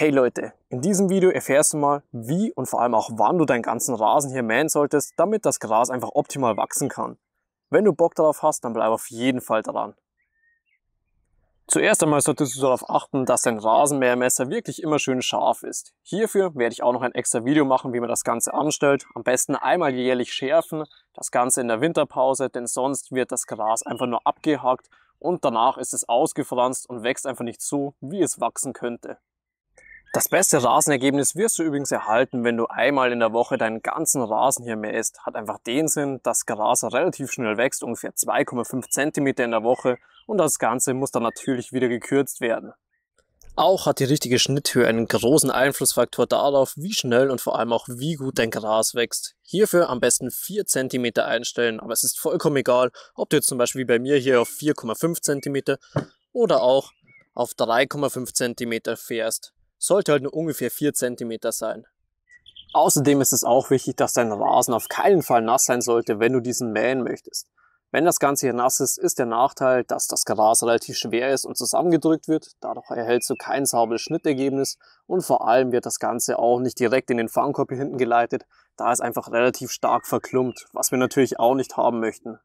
Hey Leute, in diesem Video erfährst du mal, wie und vor allem auch wann du deinen ganzen Rasen hier mähen solltest, damit das Gras einfach optimal wachsen kann. Wenn du Bock darauf hast, dann bleib auf jeden Fall dran. Zuerst einmal solltest du darauf achten, dass dein Rasenmähermesser wirklich immer schön scharf ist. Hierfür werde ich auch noch ein extra Video machen, wie man das Ganze anstellt. Am besten einmal jährlich schärfen, das Ganze in der Winterpause, denn sonst wird das Gras einfach nur abgehackt und danach ist es ausgefranst und wächst einfach nicht so, wie es wachsen könnte. Das beste Rasenergebnis wirst du übrigens erhalten, wenn du einmal in der Woche deinen ganzen Rasen hier mähst. Hat einfach den Sinn, dass Gras relativ schnell wächst, ungefähr 2,5 Zentimeter in der Woche und das Ganze muss dann natürlich wieder gekürzt werden. Auch hat die richtige Schnitthöhe einen großen Einflussfaktor darauf, wie schnell und vor allem auch wie gut dein Gras wächst. Hierfür am besten 4 cm einstellen, aber es ist vollkommen egal, ob du jetzt zum Beispiel bei mir hier auf 4,5 cm oder auch auf 3,5 cm fährst sollte halt nur ungefähr 4 cm sein. Außerdem ist es auch wichtig, dass dein Rasen auf keinen Fall nass sein sollte, wenn du diesen mähen möchtest. Wenn das Ganze hier nass ist, ist der Nachteil, dass das Gras relativ schwer ist und zusammengedrückt wird. Dadurch erhältst du kein sauberes Schnittergebnis und vor allem wird das Ganze auch nicht direkt in den Fangkorb hier hinten geleitet, da es einfach relativ stark verklumpt, was wir natürlich auch nicht haben möchten.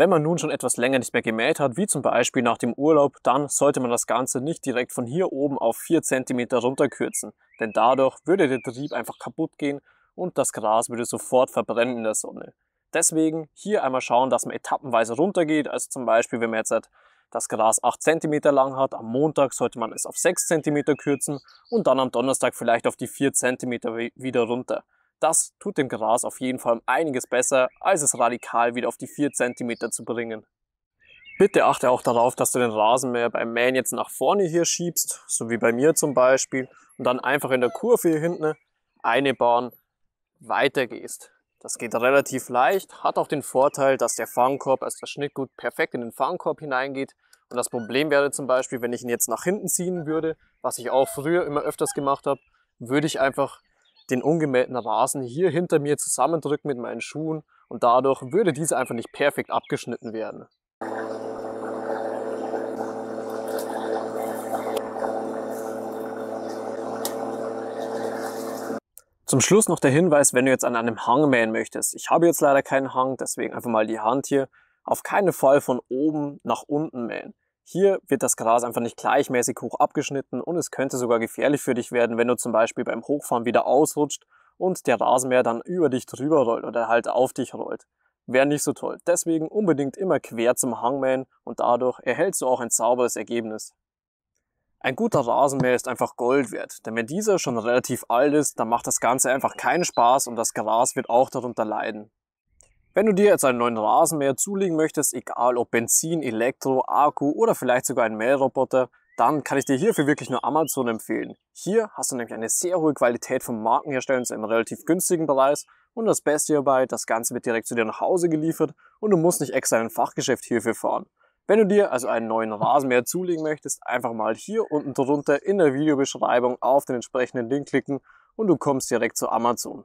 Wenn man nun schon etwas länger nicht mehr gemäht hat, wie zum Beispiel nach dem Urlaub, dann sollte man das Ganze nicht direkt von hier oben auf 4 cm runterkürzen, denn dadurch würde der Trieb einfach kaputt gehen und das Gras würde sofort verbrennen in der Sonne. Deswegen hier einmal schauen, dass man etappenweise runtergeht, also zum Beispiel wenn man jetzt halt das Gras 8 cm lang hat, am Montag sollte man es auf 6 cm kürzen und dann am Donnerstag vielleicht auf die 4 cm wieder runter. Das tut dem Gras auf jeden Fall einiges besser, als es radikal wieder auf die 4 cm zu bringen. Bitte achte auch darauf, dass du den Rasenmäher beim Mähen jetzt nach vorne hier schiebst, so wie bei mir zum Beispiel, und dann einfach in der Kurve hier hinten eine Bahn weiter gehst. Das geht relativ leicht, hat auch den Vorteil, dass der Fangkorb, also das Schnittgut, perfekt in den Fangkorb hineingeht. Und das Problem wäre zum Beispiel, wenn ich ihn jetzt nach hinten ziehen würde, was ich auch früher immer öfters gemacht habe, würde ich einfach den ungemähten Rasen hier hinter mir zusammendrücken mit meinen Schuhen und dadurch würde dieser einfach nicht perfekt abgeschnitten werden. Zum Schluss noch der Hinweis, wenn du jetzt an einem Hang mähen möchtest. Ich habe jetzt leider keinen Hang, deswegen einfach mal die Hand hier. Auf keinen Fall von oben nach unten mähen. Hier wird das Gras einfach nicht gleichmäßig hoch abgeschnitten und es könnte sogar gefährlich für dich werden, wenn du zum Beispiel beim Hochfahren wieder ausrutscht und der Rasenmäher dann über dich drüber rollt oder halt auf dich rollt. Wäre nicht so toll. Deswegen unbedingt immer quer zum Hangman und dadurch erhältst du auch ein sauberes Ergebnis. Ein guter Rasenmäher ist einfach Gold wert, denn wenn dieser schon relativ alt ist, dann macht das Ganze einfach keinen Spaß und das Gras wird auch darunter leiden. Wenn du dir jetzt einen neuen Rasenmäher zulegen möchtest, egal ob Benzin, Elektro, Akku oder vielleicht sogar ein Mähroboter, dann kann ich dir hierfür wirklich nur Amazon empfehlen. Hier hast du nämlich eine sehr hohe Qualität vom Markenhersteller zu einem relativ günstigen Preis und das Beste hierbei, das Ganze wird direkt zu dir nach Hause geliefert und du musst nicht extra in ein Fachgeschäft hierfür fahren. Wenn du dir also einen neuen Rasenmäher zulegen möchtest, einfach mal hier unten drunter in der Videobeschreibung auf den entsprechenden Link klicken und du kommst direkt zu Amazon.